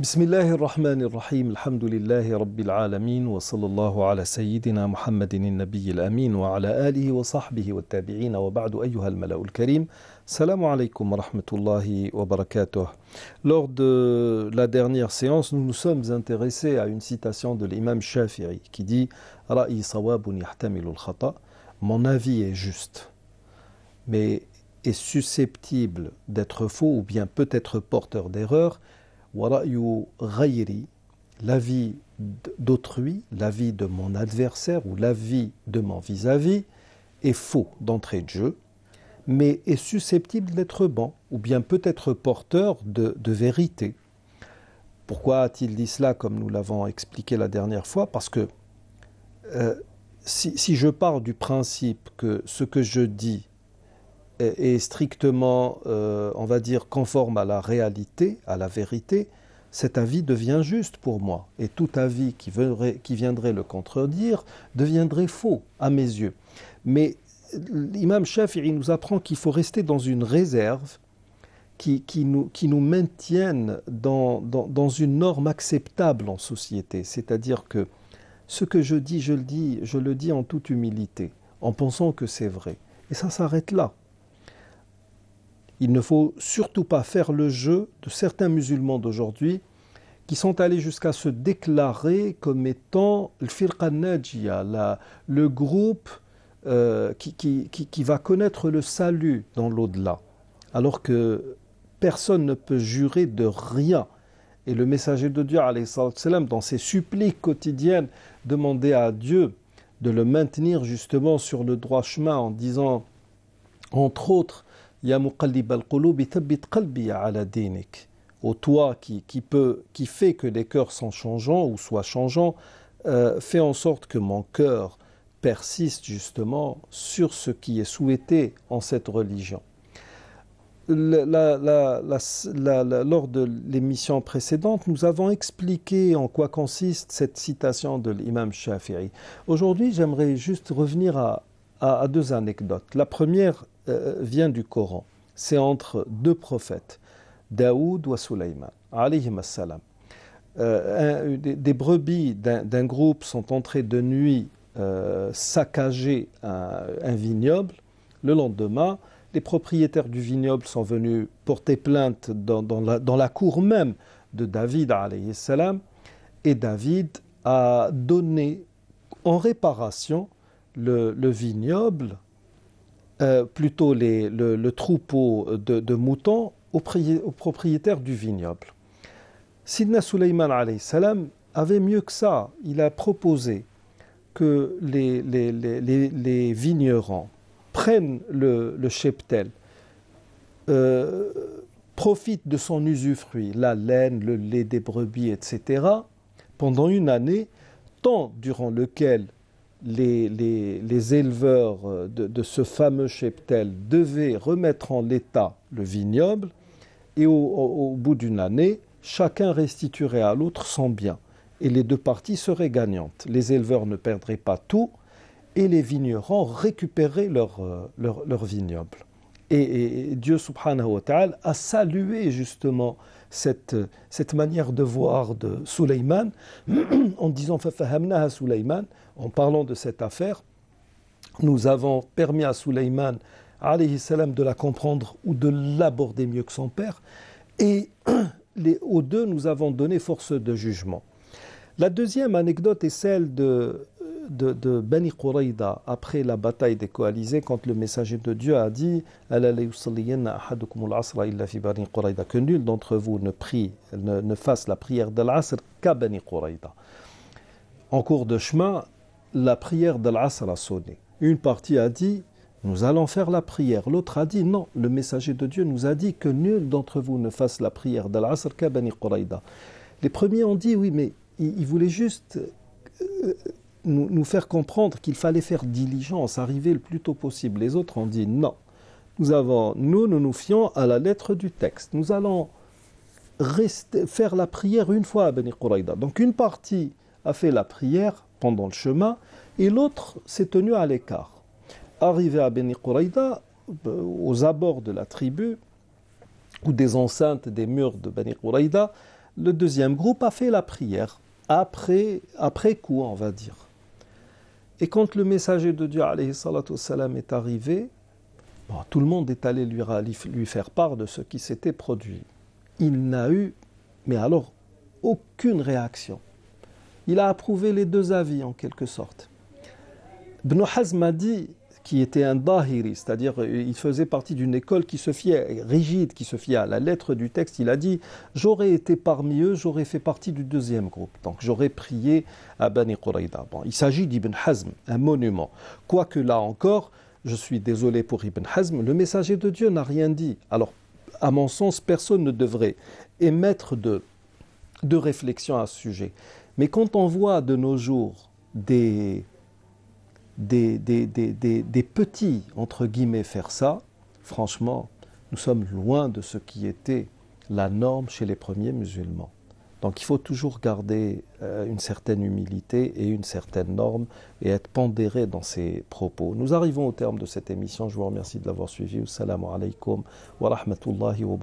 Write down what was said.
بسم الله الرحمن الرحيم الحمد لله رب العالمين وصلى الله على سيدنا محمد النبي الامين وعلى اله وصحبه والتابعين وبعد ايها الملا الكريم السلام عليكم ورحمه الله وبركاته. Lors de la dernière séance, nous nous sommes intéressés à une citation de l'imam Shafi'i qui dit رأي صواب يحتمل الخطا Mon avis est juste, mais est susceptible d'être faux ou bien peut-être porteur d'erreur. « la vie d'autrui, la vie de mon adversaire ou la vie de mon vis-à-vis est faux d'entrée de jeu, mais est susceptible d'être bon ou bien peut être porteur de, vérité. Pourquoi a-t-il dit cela comme nous l'avons expliqué la dernière fois Parce que euh, si, si, je pars du principe que ce que je dis est strictement, euh, on va dire, conforme à la réalité, à la vérité, cet avis devient juste pour moi. Et tout avis qui, viendrait, qui viendrait le contredire deviendrait faux à mes yeux. Mais l'imam Shafi'i nous apprend qu'il faut rester dans une réserve qui, nous, qui nous, maintienne dans, dans, une norme acceptable en société. C'est-à-dire que ce que je dis, je le dis, je le dis en toute humilité, en pensant que c'est vrai. Et ça s'arrête là. Il ne faut surtout pas faire le jeu de certains musulmans d'aujourd'hui qui sont allés jusqu'à se déclarer comme étant le le groupe euh, qui, va connaître le salut dans l'au-delà, alors que personne ne peut jurer de rien. Et le messager de Dieu, dans ses suppliques quotidiennes, demandait à Dieu de le maintenir justement sur le droit chemin en disant, entre autres, Ya muqallib al qalbi toi qui, qui fait que les cœurs sont changeants ou soient changeants, euh, fais en sorte que mon cœur persiste justement sur ce qui est souhaité en cette religion. lors de l'émission précédente, nous avons expliqué en quoi consiste cette citation de l'imam Shafi'i. Aujourd'hui, j'aimerais juste revenir à, à, deux anecdotes. La première euh, vient du Coran. C'est entre deux prophètes, Daoud ou Sulaiman, euh, euh, des, brebis d'un groupe sont entrées de nuit euh, saccager un, vignoble. Le lendemain, les propriétaires du vignoble sont venus porter plainte dans, la, cour même de David salam, et David a donné en réparation le, vignoble, euh, plutôt le, troupeau de, moutons, au, propriétaire du vignoble. Sidna Suleiman salam avait mieux que ça. Il a proposé que les, les, vignerons prennent le, le cheptel, euh, profitent de son usufruit, la laine, le lait des brebis, etc., pendant une année, temps durant lequel les, les, éleveurs euh, de, ce fameux cheptel devaient remettre en l'état le vignoble et au, bout d'une année, chacun restituerait à l'autre son bien et les deux parties seraient gagnantes. Les éleveurs ne perdraient pas tout et les vignerons récupéraient leur, euh, vignoble. Et, Dieu subhanahu a salué justement cette, manière de voir de Suleyman en disant fa à en parlant de cette affaire, nous avons permis à Sulaiman de la comprendre ou de l'aborder mieux que son père. Et les, aux deux, nous avons donné force de jugement. La deuxième anecdote est celle de, de, Bani Quraïda après la bataille des coalisés, quand le messager de Dieu a dit que nul d'entre vous ne prie, ne, fasse la prière de l'Asr qu'à Bani Quraïda. En cours de chemin, la prière de l'Asr a sonné. Une partie a dit Nous allons faire la prière. L'autre a dit Non, le messager de Dieu nous a dit que nul d'entre vous ne fasse la prière de l'Asr qu'à Bani Quraïda. Les premiers ont dit Oui, mais il voulait juste euh, nous, faire comprendre qu'il fallait faire diligence, arriver le plus tôt possible. Les autres ont dit Non. Nous, avons, nous, nous nous fions à la lettre du texte. Nous allons faire la prière une fois à Bani Quraïda. Donc une partie a fait la prière pendant le chemin, et l'autre s'est tenu à l'écart. Arrivé à Beni Quraïda, euh, aux abords de la tribu, ou des enceintes des murs de Beni Quraïda, le deuxième groupe a fait la prière, après, après coup, on va dire. Et quand le messager de Dieu, est arrivé, tout le monde est allé lui faire part de ce qui s'était produit. Il n'a eu, mais alors, aucune réaction il a approuvé les deux avis en quelque sorte. Ibn Hazm a dit, qui était un dahiri, c'est-à-dire euh, il faisait partie d'une école qui se fiait rigide, qui se fiait à la lettre du texte, il a dit J'aurais été parmi eux, j'aurais fait partie du deuxième groupe. Donc j'aurais prié à Bani il s'agit d'Ibn Hazm, un monument. Quoique là encore, je suis désolé pour Ibn Hazm, le messager de Dieu n'a rien dit. Alors, à mon sens, personne ne devrait émettre de, de réflexion à ce sujet. Mais quand on voit de nos jours des, des, petits, entre guillemets, faire ça, franchement, nous sommes loin de ce qui était la norme chez les premiers musulmans. Donc il faut toujours garder euh, une certaine humilité et une certaine norme et être pondéré dans ses propos. Nous arrivons au terme de cette émission. Je vous remercie de l'avoir suivi. Assalamu alaikum wa rahmatullahi wa